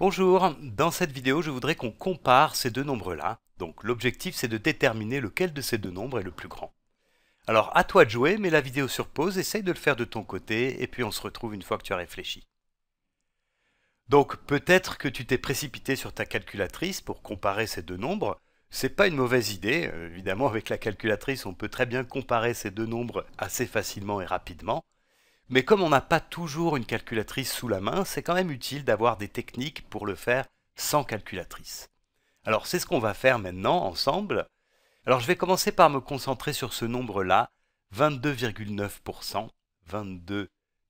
Bonjour, dans cette vidéo je voudrais qu'on compare ces deux nombres-là. Donc l'objectif c'est de déterminer lequel de ces deux nombres est le plus grand. Alors à toi de jouer, mets la vidéo sur pause, essaye de le faire de ton côté, et puis on se retrouve une fois que tu as réfléchi. Donc peut-être que tu t'es précipité sur ta calculatrice pour comparer ces deux nombres. C'est pas une mauvaise idée, euh, évidemment avec la calculatrice on peut très bien comparer ces deux nombres assez facilement et rapidement. Mais comme on n'a pas toujours une calculatrice sous la main, c'est quand même utile d'avoir des techniques pour le faire sans calculatrice. Alors c'est ce qu'on va faire maintenant ensemble. Alors je vais commencer par me concentrer sur ce nombre-là, 22,9%.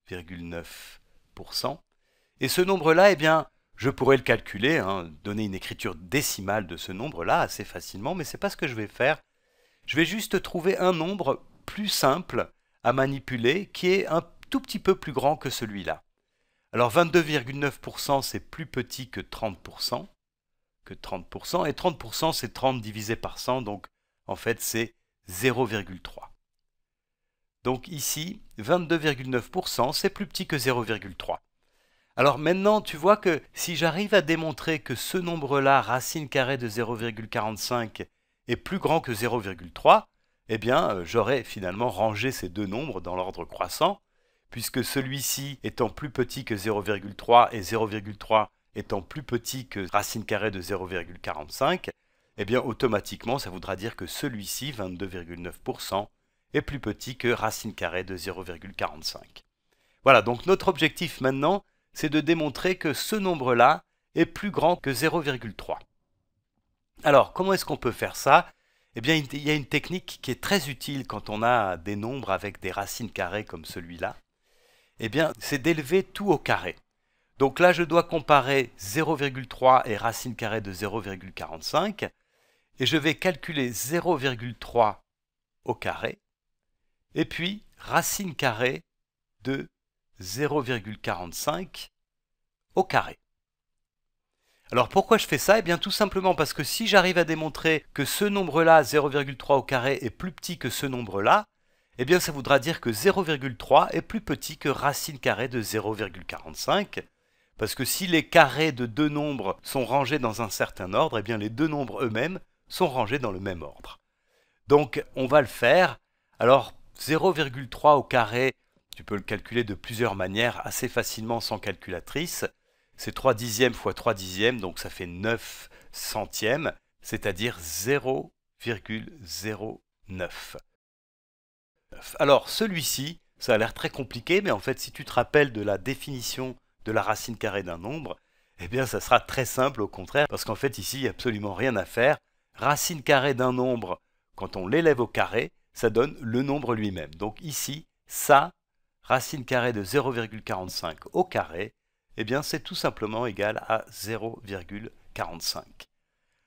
22,9%. Et ce nombre-là, eh bien, je pourrais le calculer, hein, donner une écriture décimale de ce nombre-là assez facilement, mais ce n'est pas ce que je vais faire. Je vais juste trouver un nombre plus simple à manipuler qui est un tout petit peu plus grand que celui-là. Alors 22,9% c'est plus petit que 30%, que 30%, et 30% c'est 30 divisé par 100, donc en fait c'est 0,3. Donc ici, 22,9% c'est plus petit que 0,3. Alors maintenant, tu vois que si j'arrive à démontrer que ce nombre-là, racine carrée de 0,45, est plus grand que 0,3, eh bien, euh, j'aurais finalement rangé ces deux nombres dans l'ordre croissant, puisque celui-ci étant plus petit que 0,3 et 0,3 étant plus petit que racine carrée de 0,45, eh bien automatiquement ça voudra dire que celui-ci, 22,9%, est plus petit que racine carrée de 0,45. Voilà, donc notre objectif maintenant, c'est de démontrer que ce nombre-là est plus grand que 0,3. Alors, comment est-ce qu'on peut faire ça Eh bien, il y a une technique qui est très utile quand on a des nombres avec des racines carrées comme celui-là eh bien, c'est d'élever tout au carré. Donc là, je dois comparer 0,3 et racine carrée de 0,45, et je vais calculer 0,3 au carré, et puis racine carrée de 0,45 au carré. Alors pourquoi je fais ça Eh bien tout simplement parce que si j'arrive à démontrer que ce nombre-là, 0,3 au carré, est plus petit que ce nombre-là, eh bien ça voudra dire que 0,3 est plus petit que racine carrée de 0,45. Parce que si les carrés de deux nombres sont rangés dans un certain ordre, eh bien les deux nombres eux-mêmes sont rangés dans le même ordre. Donc on va le faire. Alors 0,3 au carré, tu peux le calculer de plusieurs manières assez facilement sans calculatrice. C'est 3 dixièmes fois 3 dixièmes, donc ça fait 9 centièmes, c'est-à-dire 0,09. Alors celui-ci, ça a l'air très compliqué, mais en fait si tu te rappelles de la définition de la racine carrée d'un nombre, eh bien ça sera très simple au contraire, parce qu'en fait ici il n'y a absolument rien à faire. Racine carrée d'un nombre, quand on l'élève au carré, ça donne le nombre lui-même. Donc ici, ça, racine carrée de 0,45 au carré, eh bien c'est tout simplement égal à 0,45.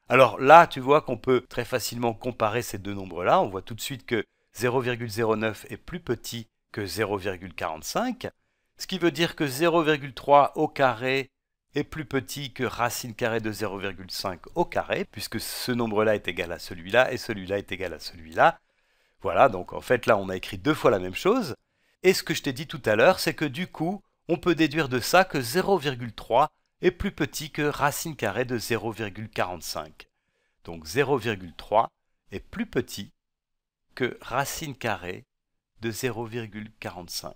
Alors là, tu vois qu'on peut très facilement comparer ces deux nombres-là. On voit tout de suite que 0,09 est plus petit que 0,45, ce qui veut dire que 0,3 au carré est plus petit que racine carrée de 0,5 au carré, puisque ce nombre-là est égal à celui-là et celui-là est égal à celui-là. Voilà, donc en fait là on a écrit deux fois la même chose. Et ce que je t'ai dit tout à l'heure, c'est que du coup, on peut déduire de ça que 0,3 est plus petit que racine carrée de 0,45. Donc 0,3 est plus petit que racine carrée de 0,45.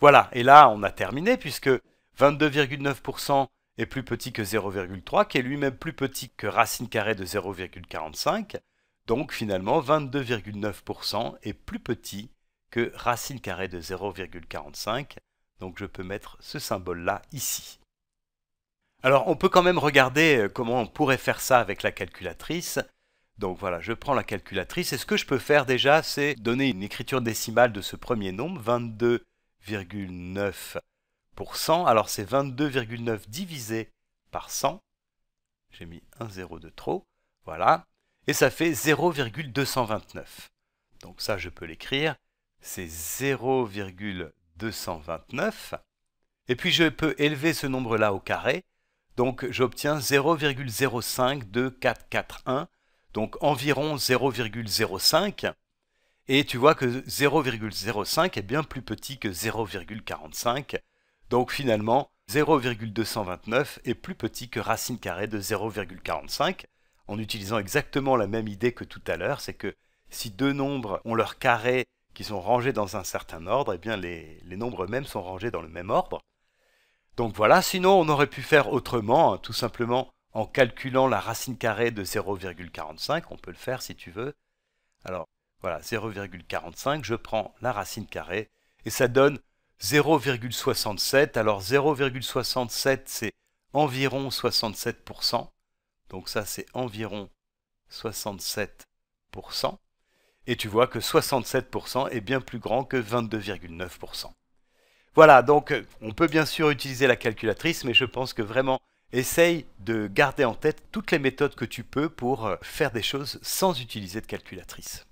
Voilà, et là on a terminé puisque 22,9% est plus petit que 0,3, qui est lui-même plus petit que racine carrée de 0,45. Donc finalement 22,9% est plus petit que racine carrée de 0,45. Donc je peux mettre ce symbole-là ici. Alors on peut quand même regarder euh, comment on pourrait faire ça avec la calculatrice. Donc voilà, je prends la calculatrice et ce que je peux faire déjà, c'est donner une écriture décimale de ce premier nombre, 22,9%. Alors c'est 22,9 divisé par 100. J'ai mis un zéro de trop. Voilà. Et ça fait 0,229. Donc ça, je peux l'écrire. C'est 0,229. Et puis je peux élever ce nombre-là au carré. Donc j'obtiens 0,05 donc environ 0,05. Et tu vois que 0,05 est bien plus petit que 0,45. Donc finalement, 0,229 est plus petit que racine carrée de 0,45, en utilisant exactement la même idée que tout à l'heure, c'est que si deux nombres ont leurs carrés qui sont rangés dans un certain ordre, et eh bien les, les nombres mêmes sont rangés dans le même ordre. Donc voilà, sinon on aurait pu faire autrement, hein, tout simplement en calculant la racine carrée de 0,45, on peut le faire si tu veux. Alors voilà, 0,45, je prends la racine carrée, et ça donne 0,67. Alors 0,67, c'est environ 67%. Donc ça, c'est environ 67%. Et tu vois que 67% est bien plus grand que 22,9%. Voilà, donc euh, on peut bien sûr utiliser la calculatrice, mais je pense que vraiment, essaye de garder en tête toutes les méthodes que tu peux pour euh, faire des choses sans utiliser de calculatrice.